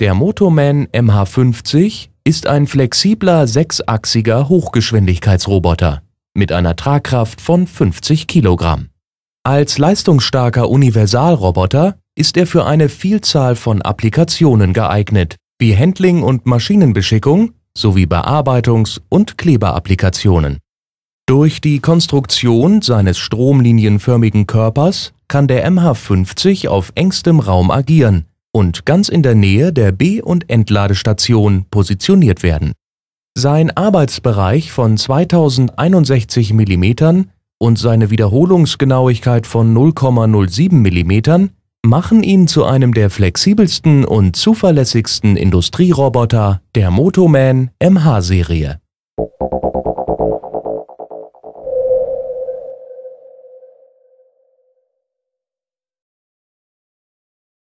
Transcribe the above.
Der Motoman MH50 ist ein flexibler sechsachsiger Hochgeschwindigkeitsroboter mit einer Tragkraft von 50 Kilogramm. Als leistungsstarker Universalroboter ist er für eine Vielzahl von Applikationen geeignet, wie Handling und Maschinenbeschickung sowie Bearbeitungs- und Kleberapplikationen. Durch die Konstruktion seines stromlinienförmigen Körpers kann der MH50 auf engstem Raum agieren und ganz in der Nähe der B- und Entladestation positioniert werden. Sein Arbeitsbereich von 2061 mm und seine Wiederholungsgenauigkeit von 0,07 mm machen ihn zu einem der flexibelsten und zuverlässigsten Industrieroboter der Motoman MH-Serie.